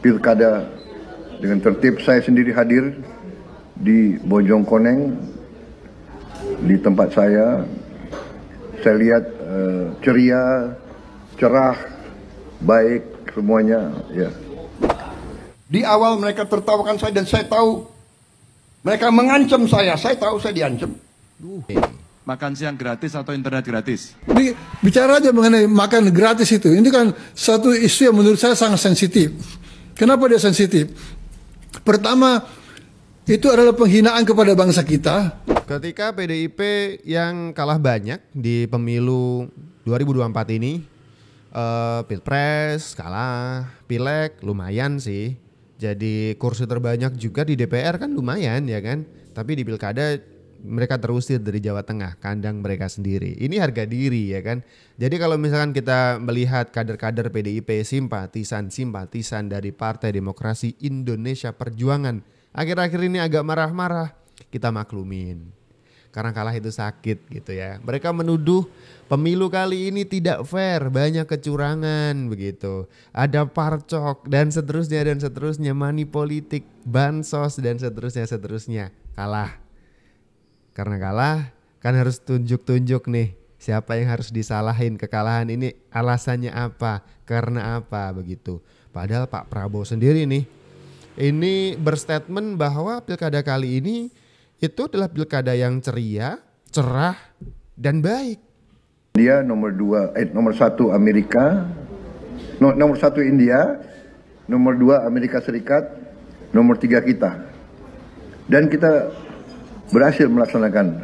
pilkada dengan tertib saya sendiri hadir di Bojongkoneng di tempat saya saya lihat uh, ceria cerah baik semuanya ya di awal mereka tertawakan saya dan saya tahu mereka mengancam saya saya tahu saya diancam makan siang gratis atau internet gratis? Ini bicara aja mengenai makan gratis itu. Ini kan satu isu yang menurut saya sangat sensitif. Kenapa dia sensitif? Pertama, itu adalah penghinaan kepada bangsa kita. Ketika PDIP yang kalah banyak di pemilu 2024 ini, uh, pilpres kalah, pileg lumayan sih. Jadi kursi terbanyak juga di DPR kan lumayan ya kan. Tapi di pilkada mereka terusir dari Jawa Tengah, kandang mereka sendiri. Ini harga diri ya kan. Jadi kalau misalkan kita melihat kader-kader PDIP simpatisan-simpatisan dari Partai Demokrasi Indonesia Perjuangan akhir-akhir ini agak marah-marah, kita maklumin. Karena kalah itu sakit gitu ya. Mereka menuduh pemilu kali ini tidak fair, banyak kecurangan begitu. Ada parcok dan seterusnya dan seterusnya, money politik, bansos dan seterusnya seterusnya. Kalah karena kalah kan harus tunjuk-tunjuk nih siapa yang harus disalahin kekalahan ini alasannya apa, karena apa begitu. Padahal Pak Prabowo sendiri nih ini berstatement bahwa pilkada kali ini itu adalah pilkada yang ceria, cerah, dan baik. Dia nomor dua, eh, nomor satu Amerika, no, nomor satu India, nomor dua Amerika Serikat, nomor tiga kita. Dan kita berhasil melaksanakan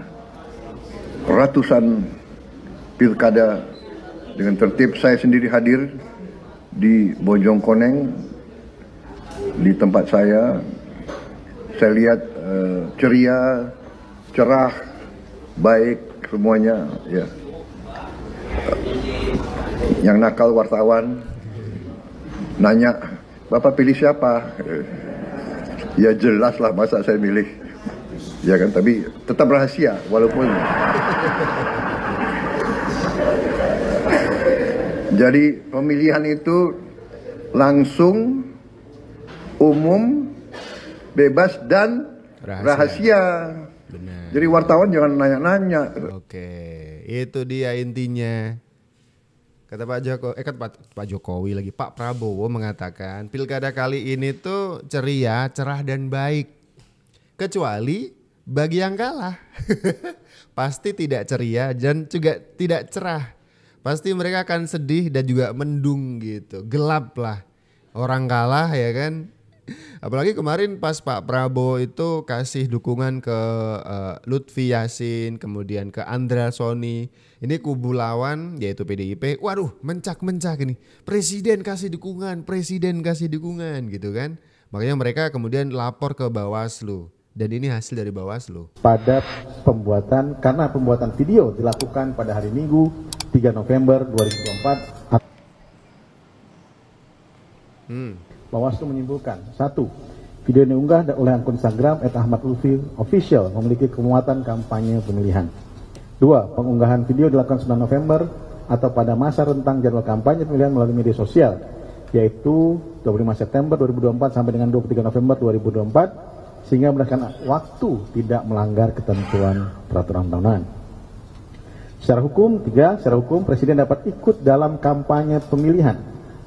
ratusan pilkada dengan tertib saya sendiri hadir di Bojong Koneng di tempat saya saya lihat uh, ceria cerah baik semuanya ya uh, yang nakal wartawan nanya Bapak pilih siapa? Ya jelaslah masa saya milih ya kan tapi tetap rahasia walaupun jadi pemilihan itu langsung umum bebas dan rahasia, rahasia. Benar. jadi wartawan jangan nanya-nanya oke itu dia intinya Kata Pak Joko, eh kata Pak, Pak Jokowi lagi, Pak Prabowo mengatakan pilkada kali ini tuh ceria, cerah dan baik. Kecuali bagi yang kalah pasti tidak ceria dan juga tidak cerah. Pasti mereka akan sedih dan juga mendung gitu, gelap lah. Orang kalah ya kan. Apalagi kemarin pas Pak Prabowo itu kasih dukungan ke uh, Lutfi Yasin, kemudian ke Andra Soni. Ini kubu lawan yaitu PDIP. Waduh, mencak-mencak ini. Presiden kasih dukungan, presiden kasih dukungan gitu kan. Makanya mereka kemudian lapor ke Bawaslu dan ini hasil dari Bawaslu. Pada pembuatan, karena pembuatan video dilakukan pada hari Minggu 3 November 2024. Hmm. Bawaslu menyimpulkan, satu, video yang diunggah oleh akun Instagram at Ahmad Lufi Official memiliki kemuatan kampanye pemilihan. Dua, pengunggahan video dilakukan 9 November atau pada masa rentang jadwal kampanye pemilihan melalui media sosial, yaitu 25 September 2024 sampai dengan 23 November 2024 sehingga berdasarkan waktu tidak melanggar ketentuan peraturan undang Secara hukum, tiga, secara hukum presiden dapat ikut dalam kampanye pemilihan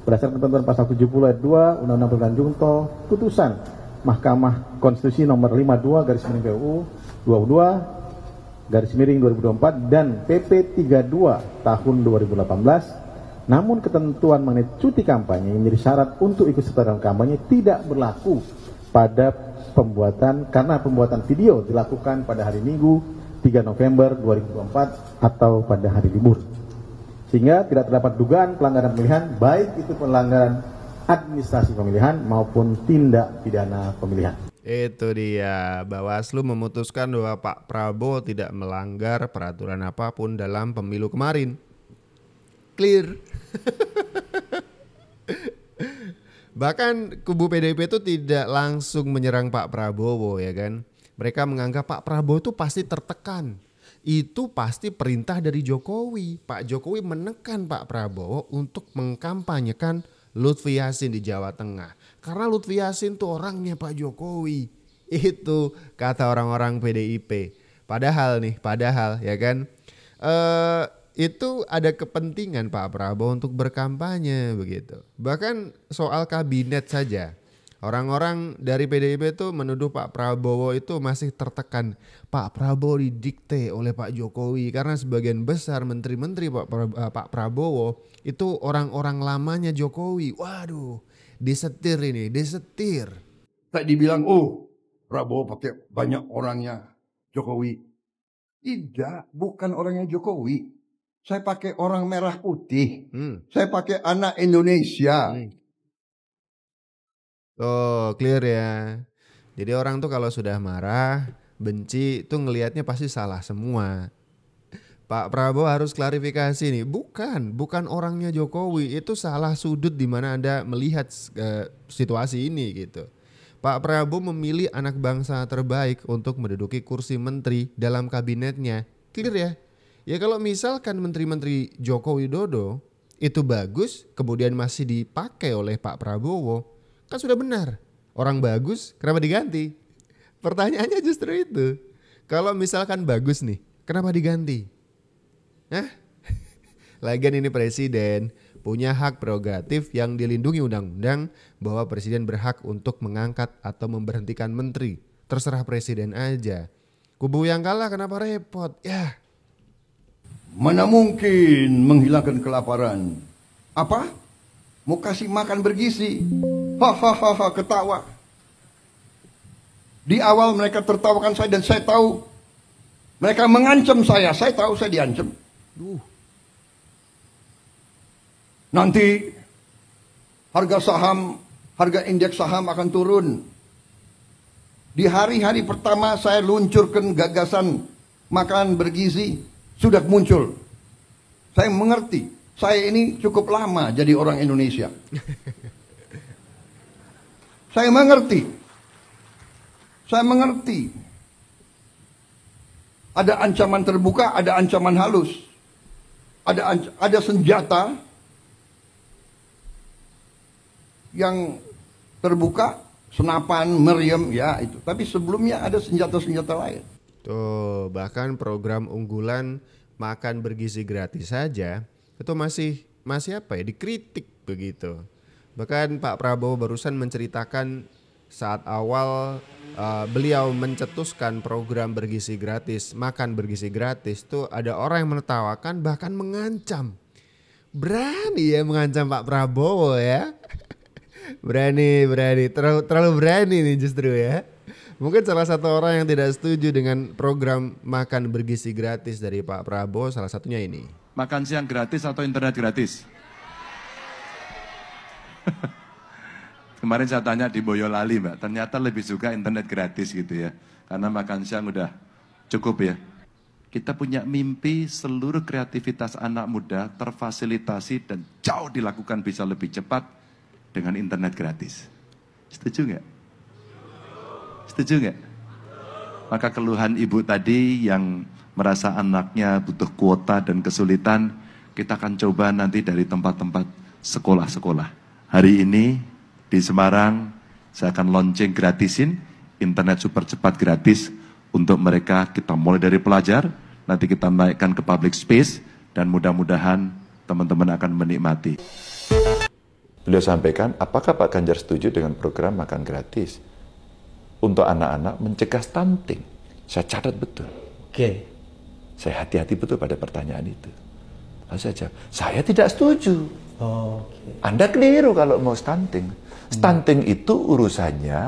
berdasarkan ketentuan pasal 70 ayat 2 Undang-Undang Pemilihan Junto, putusan Mahkamah Konstitusi nomor 52 garis miring PUU 22 garis miring 2024 dan PP 32 tahun 2018 namun ketentuan mengenai cuti kampanye yang menjadi syarat untuk ikut serta dalam kampanye tidak berlaku pada pembuatan karena pembuatan video dilakukan pada hari Minggu 3 November 2024 atau pada hari libur. Sehingga tidak terdapat dugaan pelanggaran pemilihan baik itu pelanggaran administrasi pemilihan maupun tindak pidana pemilihan. Itu dia, Bawaslu memutuskan bahwa Pak Prabowo tidak melanggar peraturan apapun dalam pemilu kemarin. Clear. Bahkan kubu PDIP itu tidak langsung menyerang Pak Prabowo ya kan. Mereka menganggap Pak Prabowo itu pasti tertekan. Itu pasti perintah dari Jokowi. Pak Jokowi menekan Pak Prabowo untuk mengkampanyekan Lutfi Yasin di Jawa Tengah. Karena Lutfi Yasin itu orangnya Pak Jokowi. Itu kata orang-orang PDIP. Padahal nih, padahal ya kan. Eh itu ada kepentingan Pak Prabowo untuk berkampanye begitu. Bahkan soal kabinet saja. Orang-orang dari PDIP itu menuduh Pak Prabowo itu masih tertekan. Pak Prabowo didikte oleh Pak Jokowi karena sebagian besar menteri-menteri Pak, eh, Prabowo itu orang-orang lamanya Jokowi. Waduh, disetir ini, disetir. Tak dibilang, oh Prabowo pakai banyak orangnya Jokowi. Tidak, bukan orangnya Jokowi. Saya pakai orang merah putih. Hmm. Saya pakai anak Indonesia. Hmm. Oh, clear ya. Jadi orang tuh kalau sudah marah, benci itu ngelihatnya pasti salah semua. Pak Prabowo harus klarifikasi nih, bukan, bukan orangnya Jokowi, itu salah sudut di mana Anda melihat uh, situasi ini gitu. Pak Prabowo memilih anak bangsa terbaik untuk menduduki kursi menteri dalam kabinetnya. Clear ya? Ya kalau misalkan menteri-menteri Joko Widodo itu bagus, kemudian masih dipakai oleh Pak Prabowo, kan sudah benar. Orang bagus, kenapa diganti? Pertanyaannya justru itu. Kalau misalkan bagus nih, kenapa diganti? Hah? Lagian ini presiden punya hak prerogatif yang dilindungi undang-undang bahwa presiden berhak untuk mengangkat atau memberhentikan menteri. Terserah presiden aja. Kubu yang kalah kenapa repot? Ya, Mana mungkin menghilangkan kelaparan? Apa? Mau kasih makan bergizi? Hahaha ketawa. Di awal mereka tertawakan saya dan saya tahu mereka mengancam saya. Saya tahu saya diancam. Duh. Nanti harga saham, harga indeks saham akan turun. Di hari-hari pertama saya luncurkan gagasan makan bergizi sudah muncul. Saya mengerti, saya ini cukup lama jadi orang Indonesia. saya mengerti. Saya mengerti. Ada ancaman terbuka, ada ancaman halus. Ada ada senjata yang terbuka, senapan, meriam ya itu. Tapi sebelumnya ada senjata-senjata lain. Tuh, bahkan program unggulan makan bergizi gratis saja itu masih masih apa ya dikritik begitu. Bahkan Pak Prabowo barusan menceritakan saat awal uh, beliau mencetuskan program bergizi gratis, makan bergizi gratis tuh ada orang yang menertawakan bahkan mengancam. Berani ya mengancam Pak Prabowo ya. berani, berani, terlalu, terlalu berani nih justru ya. Mungkin salah satu orang yang tidak setuju dengan program makan bergizi gratis dari Pak Prabowo salah satunya ini. Makan siang gratis atau internet gratis? Kemarin saya tanya di Boyolali mbak, ternyata lebih suka internet gratis gitu ya. Karena makan siang udah cukup ya. Kita punya mimpi seluruh kreativitas anak muda terfasilitasi dan jauh dilakukan bisa lebih cepat dengan internet gratis. Setuju nggak? Setuju nggak? Maka keluhan ibu tadi yang merasa anaknya butuh kuota dan kesulitan, kita akan coba nanti dari tempat-tempat sekolah-sekolah. Hari ini di Semarang, saya akan launching gratisin, internet super cepat gratis untuk mereka. Kita mulai dari pelajar, nanti kita naikkan ke public space, dan mudah-mudahan teman-teman akan menikmati. Beliau sampaikan, apakah Pak Ganjar setuju dengan program makan gratis? untuk anak-anak mencegah stunting. Saya catat betul. Oke. Okay. Saya hati-hati betul pada pertanyaan itu. Lalu saya jawab, saya tidak setuju. Oh, okay. Anda keliru kalau mau stunting. Hmm. Stunting hmm. itu urusannya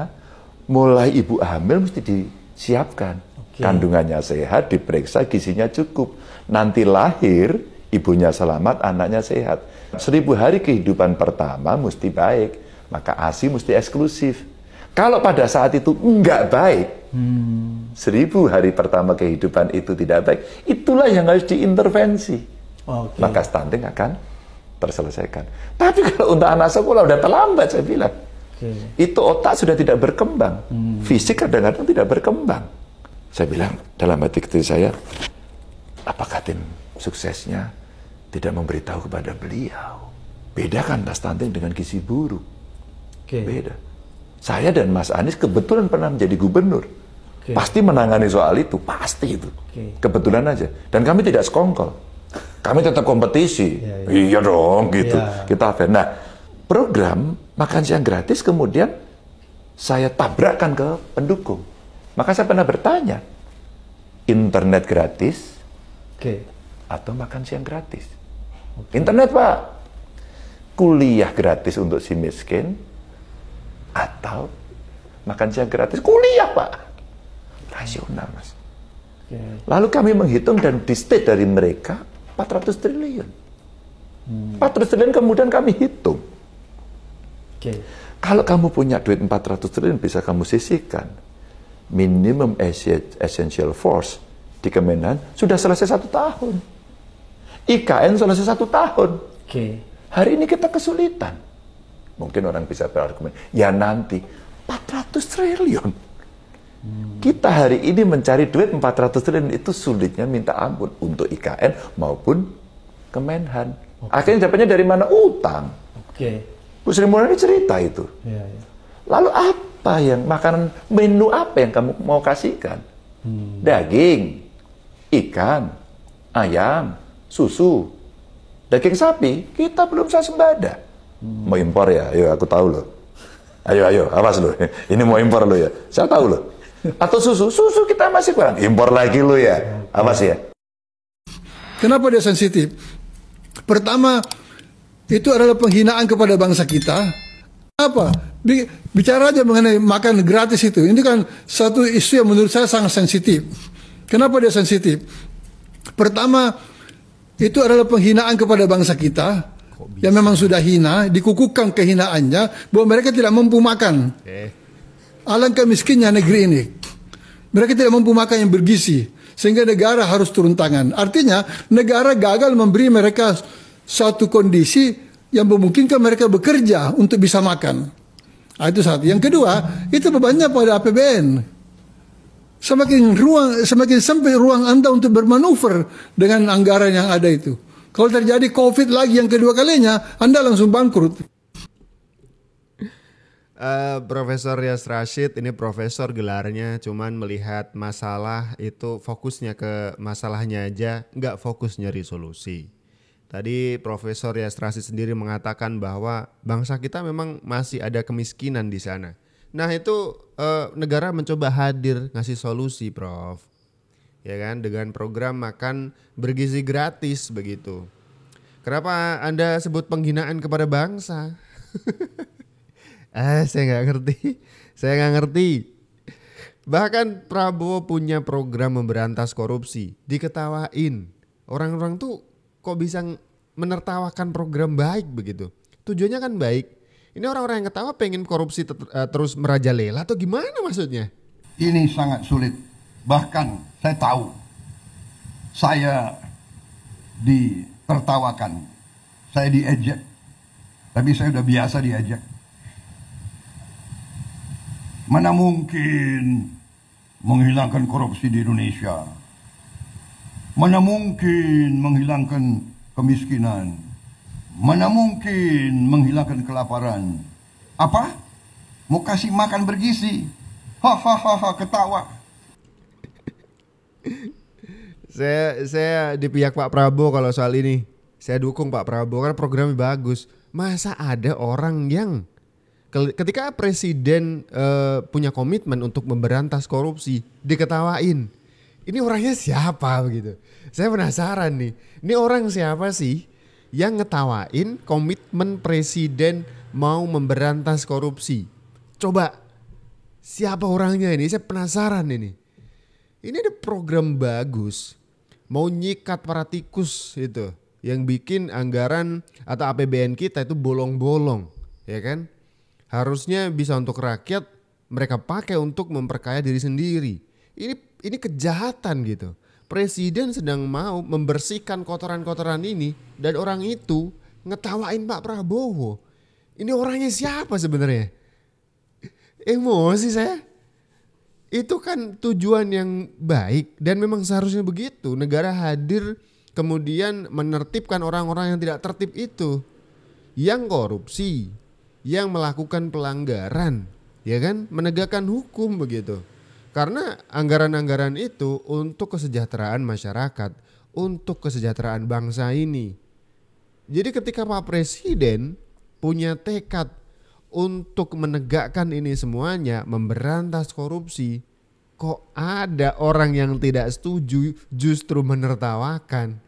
mulai ibu hamil mesti disiapkan. Okay. Kandungannya sehat, diperiksa, gizinya cukup. Nanti lahir, ibunya selamat, anaknya sehat. Seribu hari kehidupan pertama mesti baik. Maka ASI mesti eksklusif kalau pada saat itu enggak baik, hmm. seribu hari pertama kehidupan itu tidak baik, itulah yang harus diintervensi. Okay. Maka stunting akan terselesaikan. Tapi kalau untuk anak sekolah udah terlambat, saya bilang. Okay. Itu otak sudah tidak berkembang. Hmm. Fisik kadang-kadang tidak berkembang. Saya bilang dalam hati kecil saya, apakah tim suksesnya tidak memberitahu kepada beliau? Beda kan stunting dengan gizi buruk. Okay. Beda saya dan Mas Anies kebetulan pernah menjadi gubernur. Okay. Pasti menangani soal itu, pasti itu. Okay. Kebetulan aja. Dan kami tidak sekongkol. Kami tetap kompetisi. Yeah, yeah. Iya dong, gitu. Yeah. Kita fair. Nah, program makan siang gratis kemudian saya tabrakkan ke pendukung. Maka saya pernah bertanya, internet gratis okay. atau makan siang gratis? Okay. Internet, Pak. Kuliah gratis untuk si miskin, atau makan siang gratis kuliah pak rasional mas lalu kami menghitung dan di state dari mereka 400 triliun 400 hmm. triliun kemudian kami hitung okay. kalau kamu punya duit 400 triliun bisa kamu sisihkan minimum essential force di kemenan sudah selesai satu tahun IKN selesai satu tahun okay. hari ini kita kesulitan Mungkin orang bisa berargumen, ya nanti 400 triliun. Kita hari ini mencari duit 400 triliun itu sulitnya minta ampun untuk IKN maupun Kemenhan. Okay. Akhirnya dapatnya dari mana utang? Oke. Bu Sri Mulyani cerita itu. Yeah, yeah. Lalu apa yang makanan menu apa yang kamu mau kasihkan? Hmm. Daging, ikan, ayam, susu, daging sapi, kita belum Hmm mau impor ya ayo aku tahu loh ayo ayo awas loh, ini mau impor loh ya saya tahu loh atau susu susu kita masih kurang impor lagi loh ya awas ya kenapa dia sensitif pertama itu adalah penghinaan kepada bangsa kita apa bicara aja mengenai makan gratis itu ini kan satu isu yang menurut saya sangat sensitif kenapa dia sensitif pertama itu adalah penghinaan kepada bangsa kita yang memang sudah hina, dikukuhkan kehinaannya bahwa mereka tidak mampu makan. Okay. Eh. Alangkah miskinnya negeri ini. Mereka tidak mampu makan yang bergizi sehingga negara harus turun tangan. Artinya negara gagal memberi mereka satu kondisi yang memungkinkan mereka bekerja untuk bisa makan. Nah, itu satu. Yang kedua, itu bebannya pada APBN. Semakin ruang, semakin sampai ruang Anda untuk bermanuver dengan anggaran yang ada itu. Kalau terjadi COVID lagi yang kedua kalinya, Anda langsung bangkrut. Uh, profesor Yas Rashid ini profesor gelarnya cuman melihat masalah itu fokusnya ke masalahnya aja nggak fokus nyari solusi. Tadi Profesor Yas Rashid sendiri mengatakan bahwa bangsa kita memang masih ada kemiskinan di sana. Nah itu uh, negara mencoba hadir ngasih solusi, Prof ya kan dengan program makan bergizi gratis begitu. Kenapa Anda sebut penghinaan kepada bangsa? ah, saya nggak ngerti. Saya nggak ngerti. Bahkan Prabowo punya program memberantas korupsi, diketawain. Orang-orang tuh kok bisa menertawakan program baik begitu. Tujuannya kan baik. Ini orang-orang yang ketawa pengen korupsi eh, terus merajalela atau gimana maksudnya? Ini sangat sulit Bahkan saya tahu saya ditertawakan, saya diejek. Tapi saya sudah biasa diejek. Mana mungkin menghilangkan korupsi di Indonesia? Mana mungkin menghilangkan kemiskinan? Mana mungkin menghilangkan kelaparan? Apa? Mau kasih makan bergizi? Ha ha ha ha ketawa. saya saya di pihak Pak Prabowo kalau soal ini. Saya dukung Pak Prabowo karena programnya bagus. Masa ada orang yang ketika presiden uh, punya komitmen untuk memberantas korupsi diketawain. Ini orangnya siapa begitu? Saya penasaran nih. Ini orang siapa sih yang ngetawain komitmen presiden mau memberantas korupsi? Coba siapa orangnya ini? Saya penasaran ini. Ini ada program bagus mau nyikat para tikus itu yang bikin anggaran atau APBN kita itu bolong-bolong, ya kan? Harusnya bisa untuk rakyat mereka pakai untuk memperkaya diri sendiri. Ini ini kejahatan gitu. Presiden sedang mau membersihkan kotoran-kotoran ini dan orang itu ngetawain Pak Prabowo. Ini orangnya siapa sebenarnya? Emosi saya itu kan tujuan yang baik dan memang seharusnya begitu. Negara hadir kemudian menertibkan orang-orang yang tidak tertib itu, yang korupsi, yang melakukan pelanggaran, ya kan, menegakkan hukum begitu. Karena anggaran-anggaran itu untuk kesejahteraan masyarakat, untuk kesejahteraan bangsa ini. Jadi ketika Pak Presiden punya tekad untuk menegakkan ini semuanya, memberantas korupsi, kok ada orang yang tidak setuju justru menertawakan.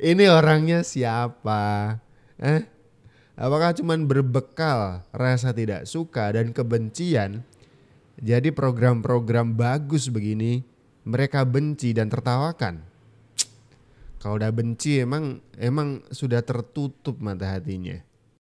ini orangnya siapa? Eh? Apakah cuman berbekal rasa tidak suka dan kebencian? Jadi program-program bagus begini mereka benci dan tertawakan. Kalau udah benci emang emang sudah tertutup mata hatinya.